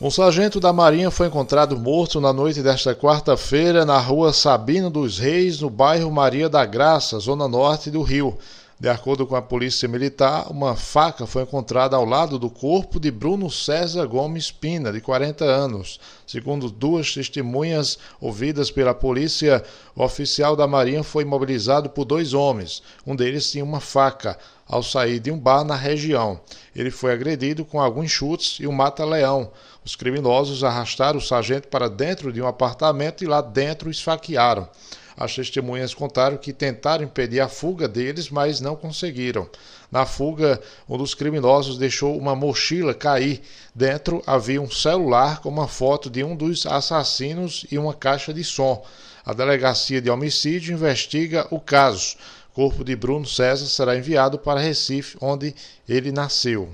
Um sargento da Marinha foi encontrado morto na noite desta quarta-feira na rua Sabino dos Reis, no bairro Maria da Graça, zona norte do Rio. De acordo com a Polícia Militar, uma faca foi encontrada ao lado do corpo de Bruno César Gomes Pina, de 40 anos. Segundo duas testemunhas ouvidas pela polícia, o oficial da Marinha foi imobilizado por dois homens. Um deles tinha uma faca ao sair de um bar na região. Ele foi agredido com alguns chutes e um mata-leão. Os criminosos arrastaram o sargento para dentro de um apartamento e lá dentro esfaquearam. As testemunhas contaram que tentaram impedir a fuga deles, mas não conseguiram. Na fuga, um dos criminosos deixou uma mochila cair. Dentro havia um celular com uma foto de um dos assassinos e uma caixa de som. A delegacia de homicídio investiga o caso. O corpo de Bruno César será enviado para Recife, onde ele nasceu.